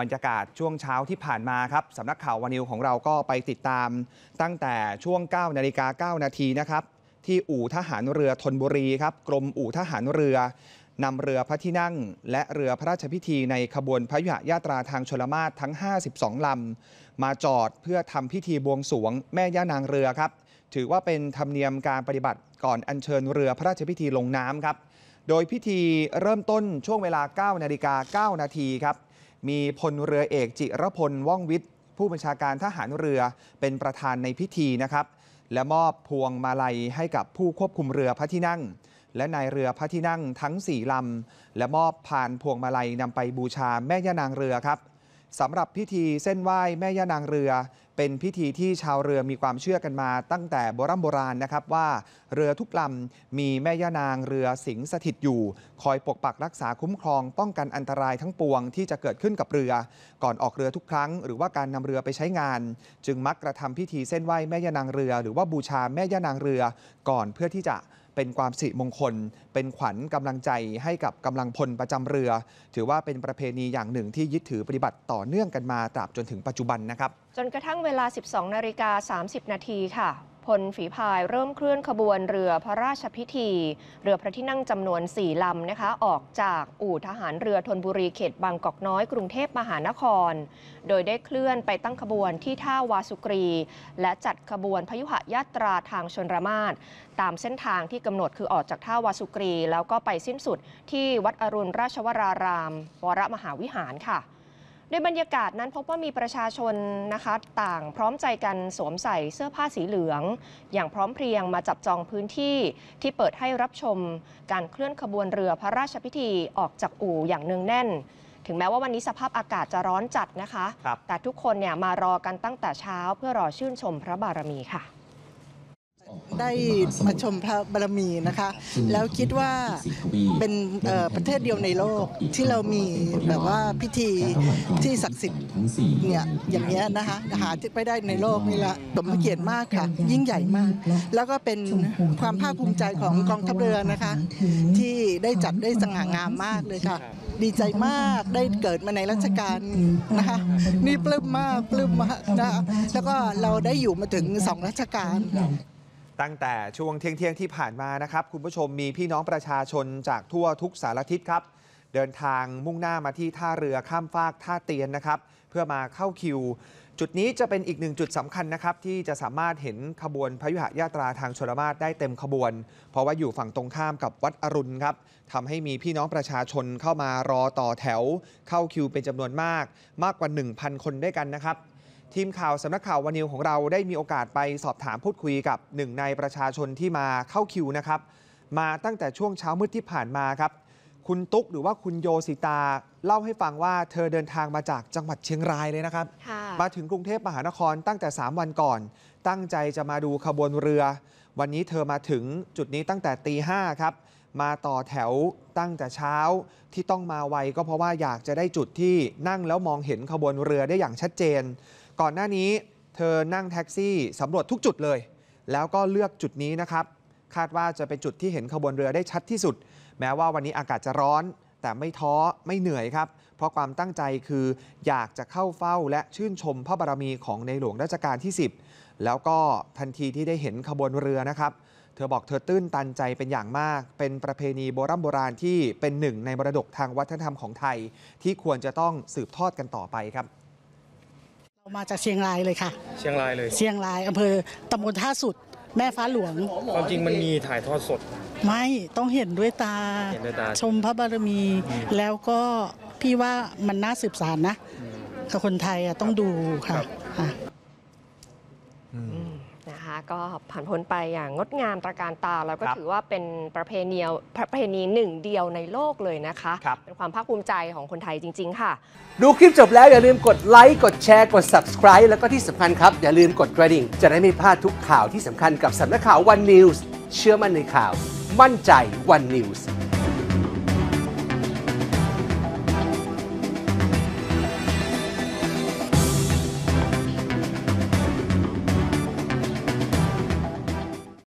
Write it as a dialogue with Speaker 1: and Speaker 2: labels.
Speaker 1: บรรยากาศช่วงเช้าที่ผ่านมาครับ สำนักข่าววานิวของเราก็ไปติดตาม ตั้งแต่ช่วง9นาฬิกา9นาทีนะครับ ที่อู่ทหารเรือธนบุรีครับ กรม อู่ทหารเรือนำเรือพระที่นั่ง และเรือพระราชพิธีในขบวนพระยายาตราทางชลมาศทั้ง 52 ลำมาจอดเพื่อทำพิธีบวงสรวง แม่ย่านางเรือครับ ถือว่าเป็นธรรมเนียมการปฏิบัติก่อนอัญเชิญเรือพระราชพิธีลงน้ำครับ โดยพิธีเริ่มต้นช่วงเวลา9นาฬิกา9นาทีครับมีพลเรือเอกจิรพลว่องวิทย์ ผู้บัญชาการทหารเรือเป็นประธานในพิธีนะครับ และมอบพวงมาลัยให้กับผู้ควบคุมเรือพระที่นั่ง และนายเรือพระที่นั่งทั้ง4ลำและมอบผ่านพวงมาลัยนำไปบูชาแม่ย่านางเรือครับสำหรับพิธีเส้นไหว้แม่ย่านางเรือ เป็นพิธีที่ชาวเรือมีความเชื่อกันมาตั้งแต่โบรโบราณนะครับว่า เรือทุกลำมีแม่ย่านางเรือสิงสถิตอยู่ คอยปกปักรักษาคุ้มครองป้องกันอันตรายทั้งปวงที่จะเกิดขึ้นกับเรือ ก่อนออกเรือทุกครั้ง หรือว่าการนำเรือไปใช้งาน จึงมักกระทำพิธีเส้นไหว้แม่ย่านางเรือ หรือว่าบูชาแม่ย่านางเรือก่อนเพื่อที่จะเป็นความสิริมงคล เป็นขวัญกำลังใจให้กับกำลังพลประจำเรือ ถือว่าเป็นประเพณีอย่างหนึ่งที่ยึดถือปฏิบัติต่อเนื่องกันมาตราบจนถึงปัจจุบันนะครับ
Speaker 2: จนกระทั่งเวลา 12 นาฬิกา 30 นาทีค่ะพลฝีพายเริ่มเคลื่อนขบวนเรือพระราชพิธี เรือพระที่นั่งจำนวน4ลำนะคะ ออกจากอู่ทหารเรือธนบุรีเขตบางกอกน้อยกรุงเทพมหานคร โดยได้เคลื่อนไปตั้งขบวนที่ท่าวาสุกรี และจัดขบวนพยุหยาตราทางชนรมาศตามเส้นทางที่กำหนดคือออกจากท่าวาสุกรี แล้วก็ไปสิ้นสุดที่วัดอรุณราชวราราม วรมหาวิหารค่ะโดยบรรยากาศนั้นพบว่ามีประชาชนนะคะ ต่างพร้อมใจกันสวมใส่เสื้อผ้าสีเหลือง อย่างพร้อมเพรียงมาจับจองพื้นที่ที่เปิดให้รับชมการเคลื่อนขบวนเรือพระราชพิธีออกจากอู่อย่างเนืองแน่นถึงแม้ว่าวันนี้สภาพอากาศจะร้อนจัดนะคะคแต่ทุกคนเนี่ยมารอกันตั้งแต่เช้าเพื่อรอชื่นชมพระบารมีค่ะได้มาชมพระบารมีนะคะ แล้วคิดว่าเป็นประเทศเดียวในโลกที่เรามีแบบว่าพิธีที่ศักดิ์สิทธิ์เนี่ยอย่างเงี้ยนะคะหาไปได้ในโลกนี่ละสมเกียรติมากค่ะยิ่งใหญ่มาก แล้วก็เป็นความภาคภูมิใจของกองทัพเรือนะคะ ที่ได้จัดได้สง่างามมากเลยค่ะ ดีใจมากได้เกิดมาในรัชกาลนะคะนี่ปลื้มมากปลื้มมากนะแล้วก็เราได้อยู่มาถึงสองรัชกาล
Speaker 1: ตั้งแต่ช่วงเที่ยงเที่ผ่านมานะครับ คุณผู้ชมมีพี่น้องประชาชนจากทั่วทุกสารทิศครับ เดินทางมุ่งหน้ามาที่ท่าเรือข้ามฟากท่าเตียนนะครับ เพื่อมาเข้าคิว จุดนี้จะเป็นอีกหนึ่งจุดสำคัญนะครับ ที่จะสามารถเห็นขบวนพยุหยาตราทางชลมาศได้เต็มขบวน เพราะว่าอยู่ฝั่งตรงข้ามกับวัดอรุณครับทำให้มีพี่น้องประชาชนเข้ามารอต่อแถวเข้าคิวเป็นจำนวนมากมากกว่า 1,000 คนด้วยกันนะครับทีมข่าวสำนักข่าววันนิวของเราได้มีโอกาสไปสอบถามพูดคุยกับหนึ่งในประชาชนที่มาเข้าคิวนะครับ มาตั้งแต่ช่วงเช้ามืดที่ผ่านมาครับ คุณตุ๊กหรือว่าคุณโยสิตา เล่าให้ฟังว่าเธอเดินทางมาจากจังหวัดเชียงรายเลยนะครับ มาถึงกรุงเทพมหานครตั้งแต่ 3 วันก่อน ตั้งใจจะมาดูขบวนเรือ วันนี้เธอมาถึงจุดนี้ตั้งแต่ตีห้าครับมาต่อแถวตั้งแต่เช้าที่ต้องมาไวก็เพราะว่าอยากจะได้จุดที่นั่งแล้วมองเห็นขบวนเรือได้อย่างชัดเจนก่อนหน้านี้เธอนั่งแท็กซี่สำรวจทุกจุดเลย แล้วก็เลือกจุดนี้นะครับ คาดว่าจะเป็นจุดที่เห็นขบวนเรือได้ชัดที่สุด แม้ว่าวันนี้อากาศจะร้อน แต่ไม่ท้อไม่เหนื่อยครับ เพราะความตั้งใจคืออยากจะเข้าเฝ้าและชื่นชมพระบารมีของในหลวงรัชกาลที่ 10 แล้วก็ทันทีที่ได้เห็นขบวนเรือนะครับ เธอบอกเธอตื้นตันใจเป็นอย่างมาก เป็นประเพณีโบรโบราณที่เป็นหนึ่งในบรดกทางวัฒนธรรมของไทย ที่ควรจะต้องสืบทอดกันต่อไปครับ
Speaker 2: เรามาจากเชียงรายเลยค่ะ เชียงรายเลย เชียงรายอำเภอตำบลท่าสุด แม่ฟ้าหลวงความจริงมันมีถ่ายทอดสด ไม่ ต้องเห็นด้วยตายตาชมพระบารมี แล้วก็พี่ว่ามันน่าสืบสารนะ
Speaker 1: กับคนไทยอะต้องดูค่ะ
Speaker 2: ก็ผ่านพ้นไปอย่างงดงามตระการตา แล้วก็ถือว่าเป็นประเพณีประเพณีหนึ่งเดียวในโลกเลยนะคะคเป็นความภาคภูมิใจของคนไทยจริง ๆ ค่ะ ดูคลิ
Speaker 1: ปจบแล้วอย่าลืมกดไลค์กดแชร์กด subscribe แล้วก็ที่สำคัญครับ อย่าลืมกดกระดิ่งจะได้ไม่พลาดทุกข่าวที่สำคัญกับสำนักข่าววันนิวส์เชื่อมั่นในข่าว มั่นใจวันนิวส์